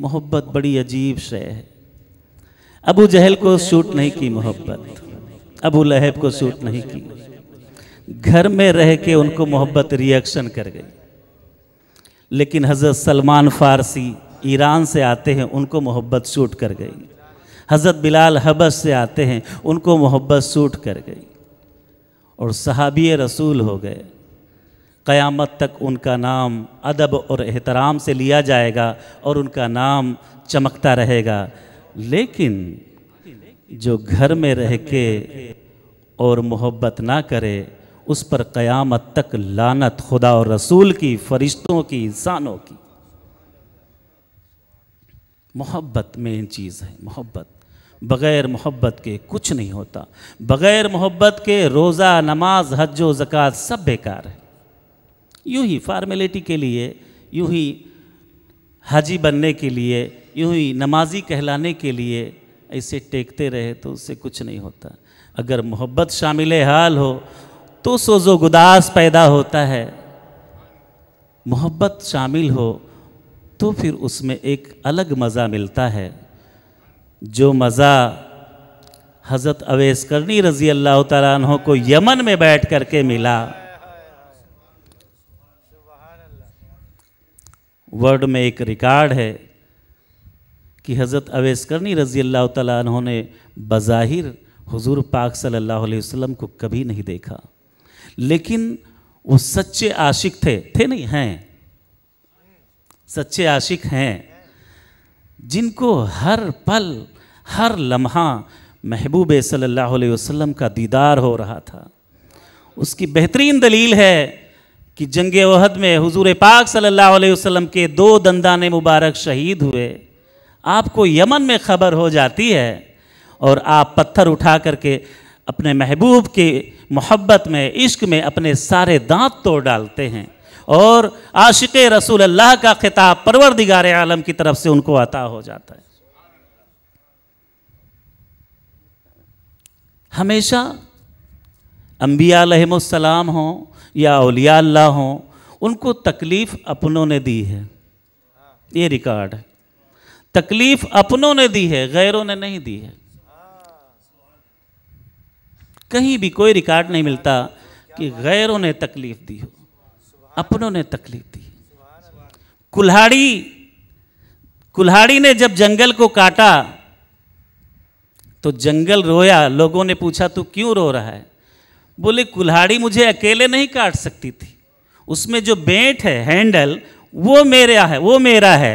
मोहब्बत बड़ी अजीब से है अबू जहल को सूट नहीं की मोहब्बत अबू लहब को सूट नहीं की घर में रह के उनको मोहब्बत रिएक्शन कर गई लेकिन हज़रत सलमान फारसी ईरान से आते हैं उनको मोहब्बत सूट कर गई हज़रत बिलाल हबस से आते हैं उनको मोहब्बत सूट कर गई और सहाबी रसूल हो गए क़यामत तक उनका नाम अदब और एहतराम से लिया जाएगा और उनका नाम चमकता रहेगा लेकिन जो घर में रह के और मोहब्बत ना करे उस पर क़यामत तक लानत खुदा और रसूल की फरिश्तों की इंसानों की मोहब्बत मेन चीज़ है मोहब्बत बग़ैर मोहब्बत के कुछ नहीं होता बग़ैर मोहब्बत के रोज़ा नमाज हज व ज़क़़त सब बेकार है यूँ ही फार्मेलिटी के लिए यू ही हाजी बनने के लिए यू ही नमाजी कहलाने के लिए ऐसे टेकते रहे तो उससे कुछ नहीं होता अगर मोहब्बत शामिल हाल हो तो सोजो गुदास पैदा होता है मोहब्बत शामिल हो तो फिर उसमें एक अलग मज़ा मिलता है जो मज़ा हज़रत अवेस करनी रज़ी अल्लाह तहों को यमन में बैठ करके मिला वर्ड में एक रिकॉर्ड है कि हज़रत अवैस करनी रज़ी अल्लाह तहों ने बज़ाहिर हुजूर पाक सल्लल्लाहु अलैहि वसल्लम को कभी नहीं देखा लेकिन वो सच्चे आशिक थे थे नहीं हैं सच्चे आशिक हैं जिनको हर पल हर लम्हा महबूब सल्लल्लाहु अलैहि वसल्लम का दीदार हो रहा था उसकी बेहतरीन दलील है कि जंग वहद में हुजूर पाक सल्लल्लाहु अलैहि वसल्लम के दो ने मुबारक शहीद हुए आपको यमन में खबर हो जाती है और आप पत्थर उठा करके अपने महबूब के मोहब्बत में इश्क में अपने सारे दांत तोड़ डालते हैं और आशिक रसूल अल्लाह का खिताब परवर दिगार आलम की तरफ से उनको अता हो जाता है हमेशा अम्बिया सलाम हों या अलिया अल्लाह हों उनको तकलीफ़ अपनों ने दी है ये रिकॉर्ड है तकलीफ़ अपनों ने दी है गैरों ने नहीं दी है कहीं भी कोई रिकॉर्ड नहीं मिलता कि गैरों ने तकलीफ़ दी हो अपनों ने तकलीफ़ दी कुल्हाड़ी कुल्हाड़ी ने जब जंगल को काटा तो जंगल रोया लोगों ने पूछा तू क्यों रो रहा है बोले कुल्हाड़ी मुझे अकेले नहीं काट सकती थी उसमें जो बेंट है हैंडल वो मेरा है वो मेरा है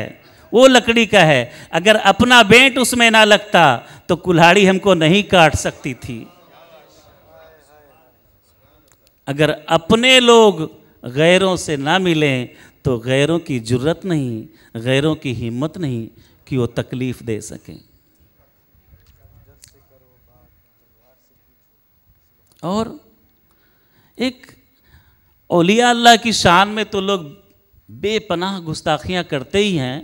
वो लकड़ी का है अगर अपना बेंट उसमें ना लगता तो कुल्हाड़ी हमको नहीं काट सकती थी अगर अपने लोग गैरों से ना मिलें तो गैरों की जरूरत नहीं गैरों की हिम्मत नहीं कि वो तकलीफ़ दे सकें और एक ओलिया अल्लाह की शान में तो लोग बेपनाह गुस्ताखियाँ करते ही हैं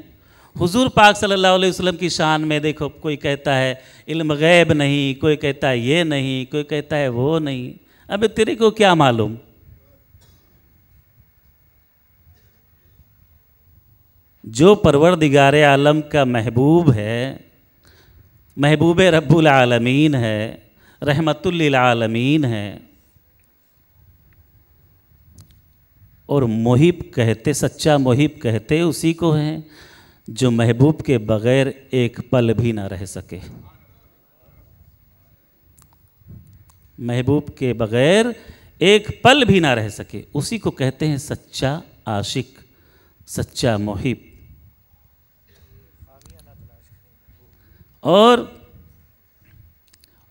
हुजूर पाक सल्लल्लाहु अलैहि वसल्लम की शान में देखो कोई कहता है इल्म गैब नहीं कोई कहता है ये नहीं कोई कहता है वो नहीं अबे तेरे को क्या मालूम जो परवरदिगार आलम का महबूब है महबूब रब्बुल आलमीन है रहमतुल्लिल आलमीन है और मोहिब कहते सच्चा मोहिब कहते उसी को हैं जो महबूब के बगैर एक पल भी ना रह सके महबूब के बगैर एक पल भी ना रह सके उसी को कहते हैं सच्चा आशिक सच्चा मोहिब और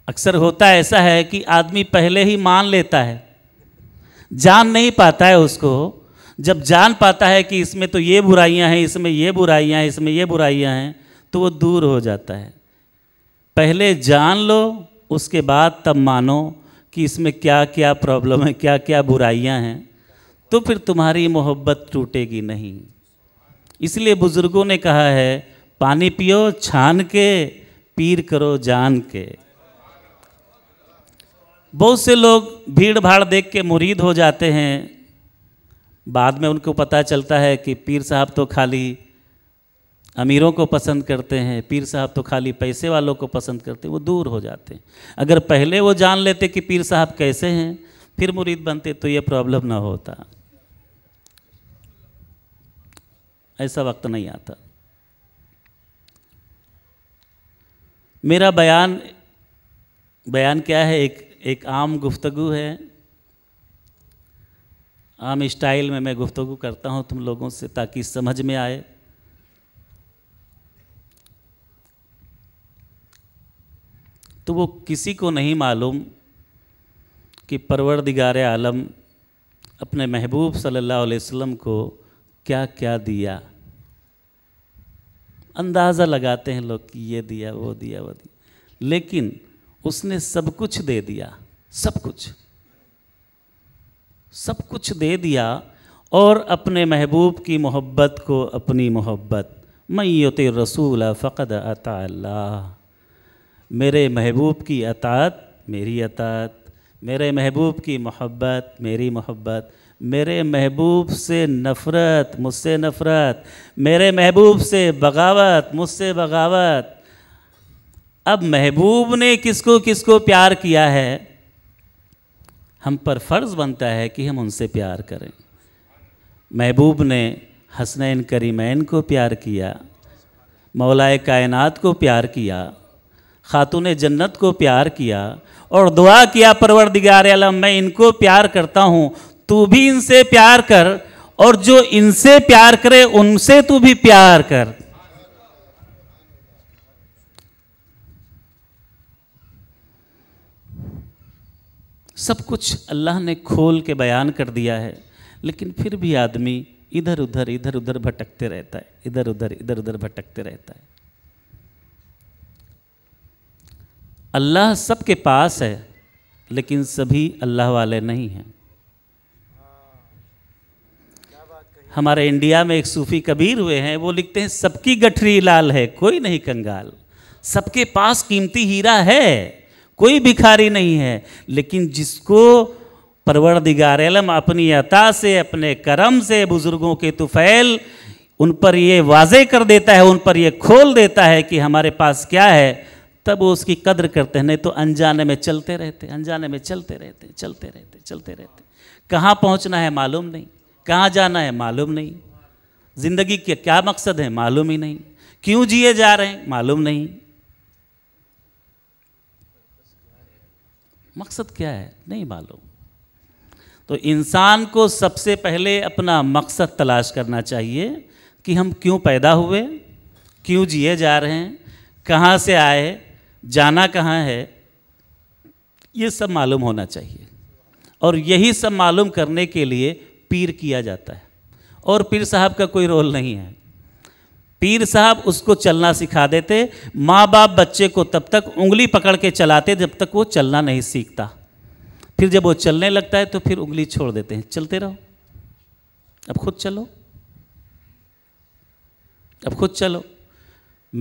अक्सर होता ऐसा है कि आदमी पहले ही मान लेता है जान नहीं पाता है उसको जब जान पाता है कि इसमें तो ये बुराइयां हैं इसमें ये बुराइयां हैं इसमें ये बुराइयां हैं तो वो दूर हो जाता है पहले जान लो उसके बाद तब मानो कि इसमें क्या क्या प्रॉब्लम है क्या क्या बुराइयां हैं तो फिर तुम्हारी मोहब्बत टूटेगी नहीं इसलिए बुज़ुर्गों ने कहा है पानी पियो छान के पीर करो जान के बहुत से लोग भीड़ भाड़ देख के मुरीद हो जाते हैं बाद में उनको पता चलता है कि पीर साहब तो खाली अमीरों को पसंद करते हैं पीर साहब तो खाली पैसे वालों को पसंद करते हैं वो दूर हो जाते हैं अगर पहले वो जान लेते कि पीर साहब कैसे हैं फिर मुरीद बनते तो ये प्रॉब्लम ना होता ऐसा वक्त नहीं आता मेरा बयान बयान क्या है एक एक आम गुफ्तगु है आम स्टाइल में मैं गुफ्तगु करता हूँ तुम लोगों से ताकि समझ में आए तो वो किसी को नहीं मालूम कि परवरदिगार आलम अपने महबूब सल्लल्लाहु अलैहि वसल्लम को क्या क्या दिया अंदाज़ा लगाते हैं लोग कि ये दिया वो दिया वो दिया लेकिन उसने सब कुछ दे दिया सब कुछ सब कुछ दे दिया और अपने महबूब की मोहब्बत को अपनी मोहब्बत मैत रसूल फ़क़द अता मेरे महबूब की अतात मेरी अतात मेरे महबूब की मोहब्बत मेरी मोहब्बत मेरे महबूब से नफ़रत मुझसे नफ़रत मेरे महबूब से बगावत मुझसे बगावत अब महबूब ने किसको किसको प्यार किया है हम पर फ़र्ज़ बनता है कि हम उनसे प्यार करें महबूब ने हसनैन करीमैन को प्यार किया मौलाए कायनात को प्यार किया खातून जन्नत को प्यार किया और दुआ किया दिगार आलम मैं इनको प्यार करता हूँ तू भी इनसे प्यार कर और जो इनसे प्यार करे उनसे तू भी प्यार कर सब कुछ अल्लाह ने खोल के बयान कर दिया है लेकिन फिर भी आदमी इधर उधर इधर उधर भटकते रहता है इधर उधर इधर उधर भटकते रहता है अल्लाह सबके पास है लेकिन सभी अल्लाह वाले नहीं हैं हमारे इंडिया में एक सूफ़ी कबीर हुए हैं वो लिखते हैं सबकी गठरी लाल है कोई नहीं कंगाल सबके पास कीमती हीरा है कोई भिखारी नहीं है लेकिन जिसको परवरदिगार आलम अपनी अता से अपने कर्म से बुज़ुर्गों के तुफ़ैल तो उन पर ये वाजे कर देता है उन पर ये खोल देता है कि हमारे पास क्या है तब वो उसकी कदर करते हैं नहीं तो अनजाने में चलते रहते अनजाने में चलते रहते चलते रहते चलते रहते कहाँ पहुँचना है मालूम नहीं कहाँ जाना है मालूम नहीं ज़िंदगी के क्या मकसद है मालूम ही नहीं क्यों जिए जा रहे हैं मालूम नहीं मकसद क्या है नहीं मालूम तो इंसान को सबसे पहले अपना मकसद तलाश करना चाहिए कि हम क्यों पैदा हुए क्यों जिए जा रहे हैं कहाँ से आए जाना कहाँ है ये सब मालूम होना चाहिए और यही सब मालूम करने के लिए पीर किया जाता है और पीर साहब का कोई रोल नहीं है पीर साहब उसको चलना सिखा देते माँ बाप बच्चे को तब तक उंगली पकड़ के चलाते जब तक वो चलना नहीं सीखता फिर जब वो चलने लगता है तो फिर उंगली छोड़ देते हैं चलते रहो अब खुद चलो अब खुद चलो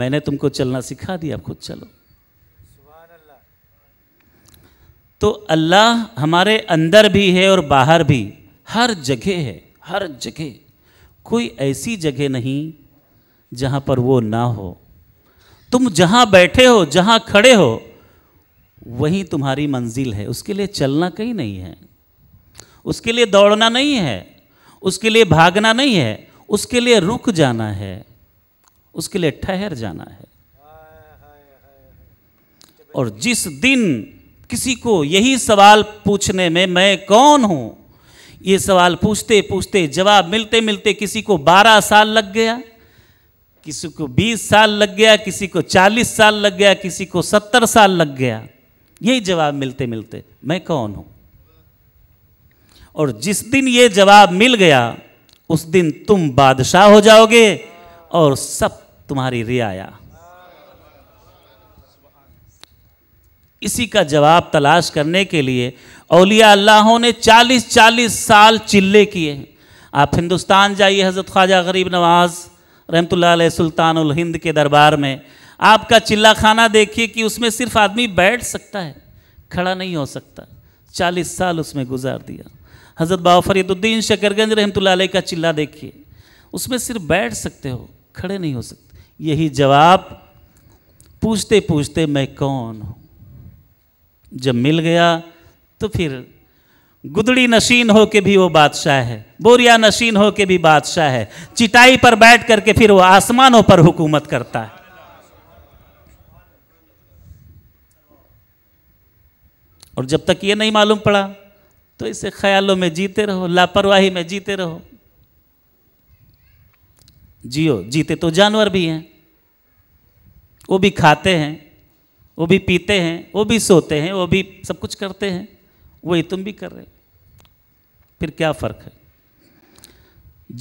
मैंने तुमको चलना सिखा दिया अब खुद चलो तो अल्लाह हमारे अंदर भी है और बाहर भी हर जगह है हर जगह कोई ऐसी जगह नहीं जहां पर वो ना हो तुम जहां बैठे हो जहां खड़े हो वही तुम्हारी मंजिल है उसके लिए चलना कहीं नहीं है उसके लिए दौड़ना नहीं है उसके लिए भागना नहीं है उसके लिए रुक जाना है उसके लिए ठहर जाना है और जिस दिन किसी को यही सवाल पूछने में मैं कौन हूं ये सवाल पूछते पूछते जवाब मिलते मिलते किसी को बारह साल लग गया किसी को 20 साल लग गया किसी को 40 साल लग गया किसी को 70 साल लग गया यही जवाब मिलते मिलते मैं कौन हूं और जिस दिन ये जवाब मिल गया उस दिन तुम बादशाह हो जाओगे और सब तुम्हारी रियाया इसी का जवाब तलाश करने के लिए अलिया अल्लाहों ने 40-40 साल चिल्ले किए आप हिंदुस्तान जाइए हज़रत ख्वाजा गरीब नवाज़ रहमतुल्ल सुल्तान हिंद के दरबार में आपका चिल्ला खाना देखिए कि उसमें सिर्फ आदमी बैठ सकता है खड़ा नहीं हो सकता चालीस साल उसमें गुजार दिया हज़रत बाबा फरीदुद्दीन शकरगंज रहमतुल्ल का चिल्ला देखिए उसमें सिर्फ बैठ सकते हो खड़े नहीं हो सकते यही जवाब पूछते पूछते मैं कौन हूँ जब मिल गया तो फिर गुदड़ी नशीन हो के भी वो बादशाह है बोरिया नशीन हो के भी बादशाह है चिटाई पर बैठ करके फिर वो आसमानों पर हुकूमत करता है और जब तक ये नहीं मालूम पड़ा तो इसे ख्यालों में जीते रहो लापरवाही में जीते रहो जियो जीते तो जानवर भी हैं वो भी खाते हैं वो भी पीते हैं वो भी सोते हैं वो भी सब कुछ करते हैं वही तुम भी कर रहे हो फिर क्या फ़र्क है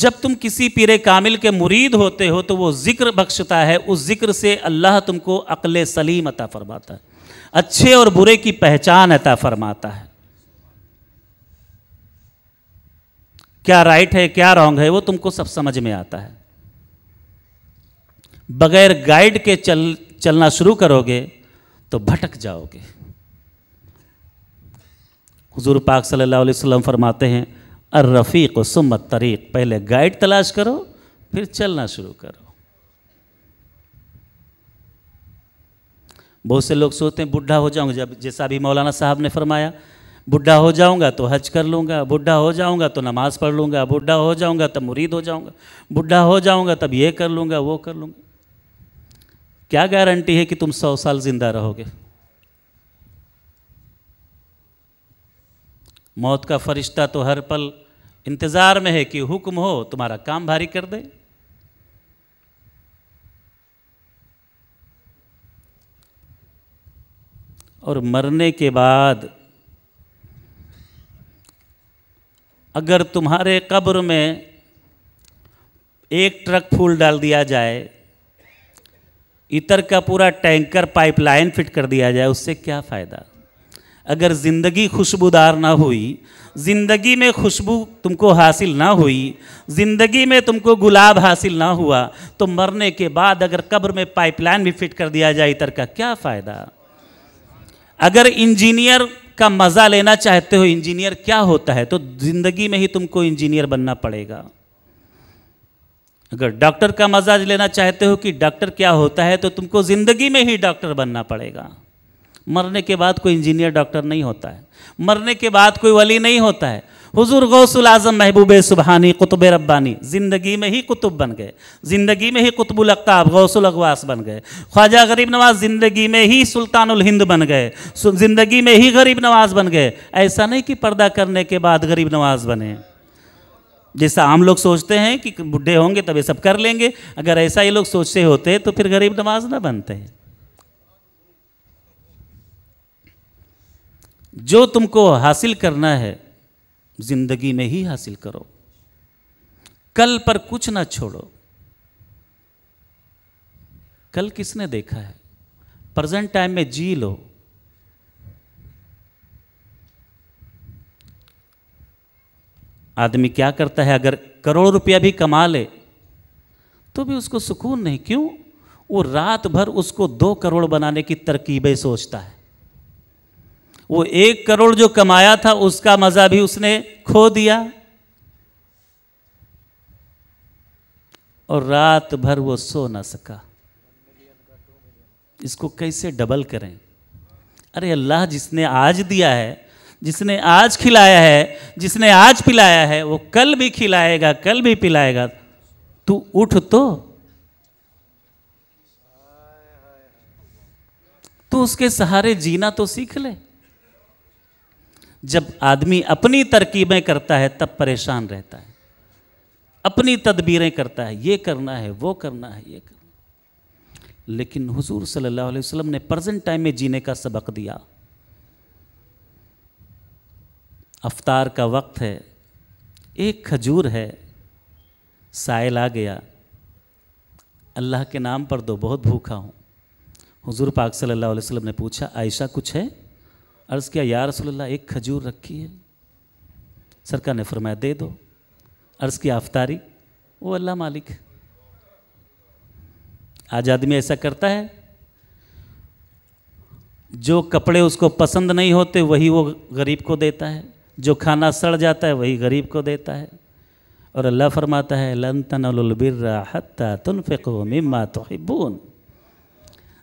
जब तुम किसी पीर कामिल के मुरीद होते हो तो वो ज़िक्र बख्शता है उस ज़िक्र से अल्लाह तुमको अकल सलीम अता फरमाता है अच्छे और बुरे की पहचान अता फरमाता है क्या राइट है क्या रॉन्ग है वो तुमको सब समझ में आता है बगैर गाइड के चल चलना शुरू करोगे तो भटक जाओगे हजूर पाक सल्लल्लाहु अलैहि वसल्लम फरमाते हैं अर रफ़ीक सुमत तरीक़ पहले गाइड तलाश करो फिर चलना शुरू करो बहुत से लोग सोचते हैं बुढ़ा हो जाऊंगा जब जैसा भी मौलाना साहब ने फरमाया बुढ़ा हो जाऊंगा तो हज कर लूँगा बुढ़ा हो जाऊंगा तो नमाज़ पढ़ लूँगा बुढ़ा हो जाऊंगा तब तो मुरीद हो जाऊंगा बुढ़ा हो जाऊंगा तब ये कर लूँगा वो कर लूँगा क्या गारंटी है कि तुम सौ साल ज़िंदा रहोगे मौत का फरिश्ता तो हर पल इंतज़ार में है कि हुक्म हो तुम्हारा काम भारी कर दे और मरने के बाद अगर तुम्हारे कब्र में एक ट्रक फूल डाल दिया जाए इतर का पूरा टैंकर पाइपलाइन फिट कर दिया जाए उससे क्या फ़ायदा अगर ज़िंदगी खुशबूदार ना हुई ज़िंदगी में खुशबू तुमको हासिल ना हुई ज़िंदगी में तुमको गुलाब हासिल ना हुआ तो मरने के बाद अगर कब्र में पाइपलाइन भी फिट कर दिया जाए इतर का क्या फ़ायदा अगर इंजीनियर का मज़ा लेना चाहते हो इंजीनियर क्या होता है तो ज़िंदगी में ही तुमको इंजीनियर बनना पड़ेगा अगर डॉक्टर का मज़ा लेना चाहते हो कि डॉक्टर क्या होता है तो तुमको ज़िंदगी में ही डॉक्टर बनना पड़ेगा मरने के बाद कोई इंजीनियर डॉक्टर नहीं होता है मरने के बाद कोई वली नहीं होता है हुजूर गौसुल आजम महबूब सुबहानी कुतुब रब्बानी ज़िंदगी में ही कुतुब बन गए ज़िंदगी में ही कुतुबुल अक्ताब गौसुल अगवास बन गए ख्वाजा गरीब नवाज ज़िंदगी में ही सुल्तानुल हिंद बन गए ज़िंदगी में ही गरीब नवाज बन गए ऐसा नहीं कि पर्दा करने के बाद गरीब नवाज बने जैसा आम लोग सोचते हैं कि बुढ़े होंगे तब ये सब कर लेंगे अगर ऐसा ये लोग सोचते होते तो फिर गरीब नवाज ना बनते हैं जो तुमको हासिल करना है जिंदगी में ही हासिल करो कल पर कुछ ना छोड़ो कल किसने देखा है प्रेजेंट टाइम में जी लो आदमी क्या करता है अगर करोड़ रुपया भी कमा ले तो भी उसको सुकून नहीं क्यों वो रात भर उसको दो करोड़ बनाने की तरकीबें सोचता है वो एक करोड़ जो कमाया था उसका मज़ा भी उसने खो दिया और रात भर वो सो ना सका इसको कैसे डबल करें अरे अल्लाह जिसने आज दिया है जिसने आज खिलाया है जिसने आज पिलाया है वो कल भी खिलाएगा कल भी पिलाएगा तू उठ तो तू उसके सहारे जीना तो सीख ले जब आदमी अपनी तरकीबें करता है तब परेशान रहता है अपनी तदबीरें करता है ये करना है वो करना है ये करना है। लेकिन हुजूर सल्लल्लाहु अलैहि वसल्लम ने प्रेजेंट टाइम में जीने का सबक दिया अफ्तार का वक्त है एक खजूर है साइल आ गया अल्लाह के नाम पर दो तो बहुत भूखा हूँ हुजूर पाक सल्लल्लाहु अलैहि वसल्लम ने पूछा आयशा कुछ है अर्ज़ किया या रसोल्ला एक खजूर रखी है सरकार ने फरमाया दे दो अर्ज़ की आफ्तारी वो अल्लाह मालिक आज आदमी ऐसा करता है जो कपड़े उसको पसंद नहीं होते वही वो गरीब को देता है जो खाना सड़ जाता है वही गरीब को देता है और अल्लाह फरमाता है लन तनबिर हत्ता तुन फ़िको मिम्मा तोहिबून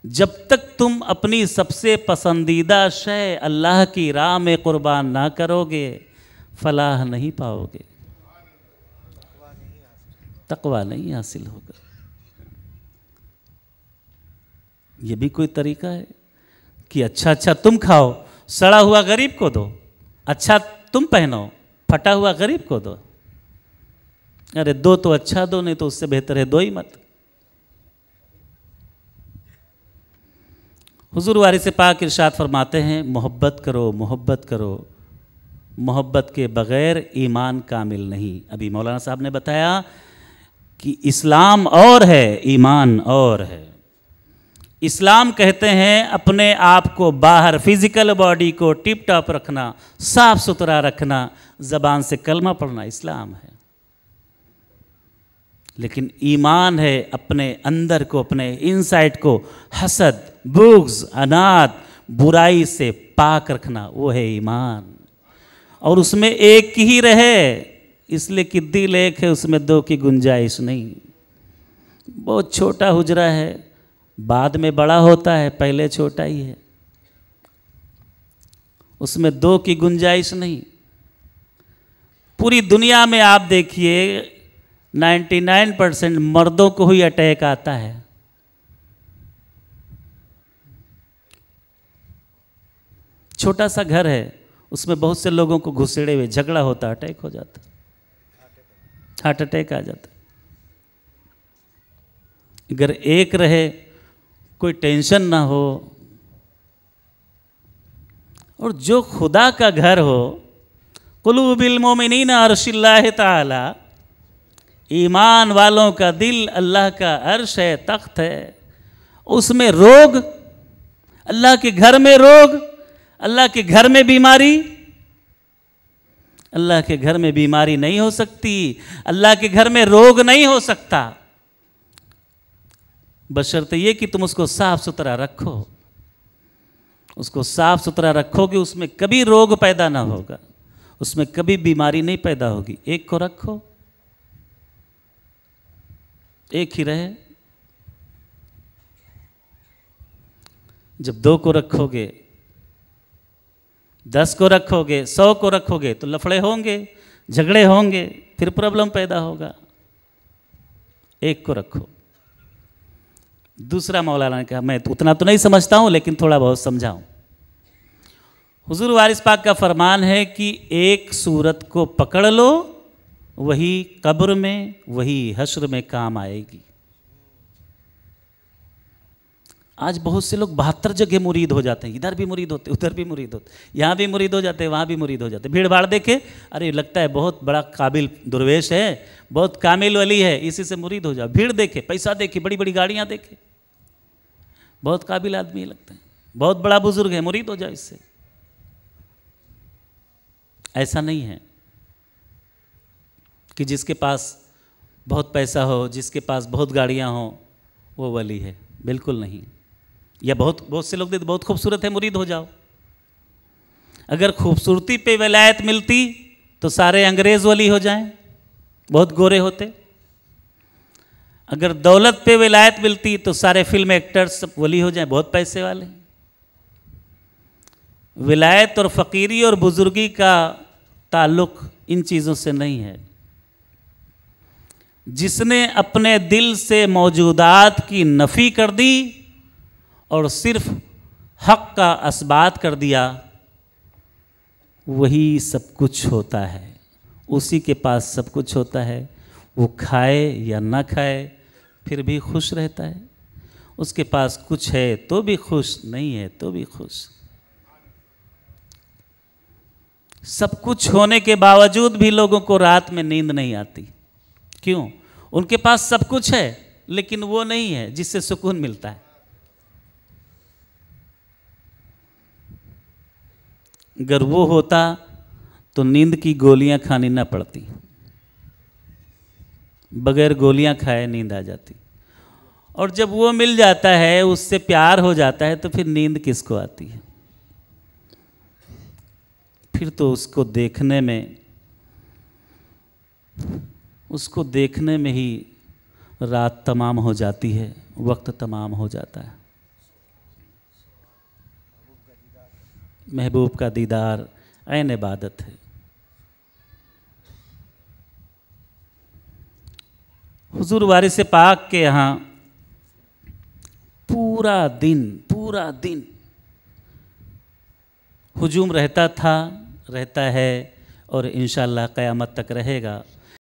जब तक तुम अपनी सबसे पसंदीदा शय अल्लाह की राह में कुर्बान ना करोगे फलाह नहीं पाओगे तकवा नहीं हासिल होगा ये भी कोई तरीका है कि अच्छा अच्छा तुम खाओ सड़ा हुआ गरीब को दो अच्छा तुम पहनो फटा हुआ गरीब को दो अरे दो तो अच्छा दो नहीं तो उससे बेहतर है दो ही मत हुजूर वारिस पाक इरशाद फरमाते हैं मोहब्बत करो मोहब्बत करो मोहब्बत के बग़ैर ईमान कामिल नहीं अभी मौलाना साहब ने बताया कि इस्लाम और है ईमान और है इस्लाम कहते हैं अपने आप को बाहर फिज़िकल बॉडी को टिप टॉप रखना साफ सुथरा रखना ज़बान से कलमा पढ़ना इस्लाम है लेकिन ईमान है अपने अंदर को अपने इनसाइट को हसद बुग्स अनाथ बुराई से पाक रखना वो है ईमान और उसमें एक ही रहे इसलिए कि दिल एक है उसमें दो की गुंजाइश नहीं बहुत छोटा हुजरा है बाद में बड़ा होता है पहले छोटा ही है उसमें दो की गुंजाइश नहीं पूरी दुनिया में आप देखिए 99 परसेंट मर्दों को ही अटैक आता है छोटा सा घर है उसमें बहुत से लोगों को घुसेड़े हुए झगड़ा होता अटैक हो जाता हार्ट अटैक आ जाता अगर एक रहे कोई टेंशन ना हो और जो खुदा का घर हो कुलूबिलमोमिन अरशिल्ला ताला ईमान वालों का दिल अल्लाह का अर्श है तख्त है उसमें रोग अल्लाह के घर में रोग अल्लाह के घर में बीमारी अल्लाह के घर में बीमारी नहीं हो सकती अल्लाह के घर में रोग नहीं हो सकता बशर्त यह कि तुम उसको साफ सुथरा रखो उसको साफ सुथरा रखो कि उसमें कभी रोग पैदा ना होगा उसमें कभी बीमारी नहीं पैदा होगी एक को रखो एक ही रहे जब दो को रखोगे दस को रखोगे सौ को रखोगे तो लफड़े होंगे झगड़े होंगे फिर प्रॉब्लम पैदा होगा एक को रखो दूसरा मौलाना ने कहा मैं तो उतना तो नहीं समझता हूं लेकिन थोड़ा बहुत समझाऊं हुजूर वारिस पाक का फरमान है कि एक सूरत को पकड़ लो वही कब्र में वही हश्र में काम आएगी आज बहुत से लोग बहत्तर जगह मुरीद हो जाते हैं इधर भी मुरीद होते उधर भी मुरीद होते यहाँ भी मुरीद हो जाते वहाँ भी मुरीद हो जाते भीड़ भाड़ देखे अरे लगता है बहुत बड़ा काबिल दुर्वेश है बहुत कामिल वली है इसी से मुरीद हो जाओ भीड़ देखे पैसा देखे बड़ी बड़ी गाड़ियाँ देखे बहुत काबिल आदमी लगता है बहुत बड़ा बुजुर्ग है मुरीद हो जाओ इससे ऐसा नहीं है कि जिसके पास बहुत पैसा हो जिसके पास बहुत गाड़ियाँ हों वो वली है बिल्कुल नहीं या बहुत बहुत से लोग देते बहुत खूबसूरत है मुरीद हो जाओ अगर खूबसूरती पे वलायत मिलती तो सारे अंग्रेज़ वली हो जाएं बहुत गोरे होते अगर दौलत पे वलायत मिलती तो सारे फिल्म एक्टर्स वली हो जाएं बहुत पैसे वाले विलायत और फ़कीरी और बुज़ुर्गी का ताल्लुक इन चीज़ों से नहीं है जिसने अपने दिल से मौजूदात की नफ़ी कर दी और सिर्फ हक का असबात कर दिया वही सब कुछ होता है उसी के पास सब कुछ होता है वो खाए या ना खाए फिर भी खुश रहता है उसके पास कुछ है तो भी खुश नहीं है तो भी खुश सब कुछ होने के बावजूद भी लोगों को रात में नींद नहीं आती क्यों उनके पास सब कुछ है लेकिन वो नहीं है जिससे सुकून मिलता है अगर वो होता तो नींद की गोलियां खानी ना पड़ती बगैर गोलियां खाए नींद आ जाती और जब वो मिल जाता है उससे प्यार हो जाता है तो फिर नींद किसको आती है फिर तो उसको देखने में उसको देखने में ही रात तमाम हो जाती है वक्त तमाम हो जाता है महबूब का दीदार ऐन इबादत है हुजूर वारिस पाक के यहाँ पूरा दिन पूरा दिन हुजूम रहता था रहता है और इन क़यामत तक रहेगा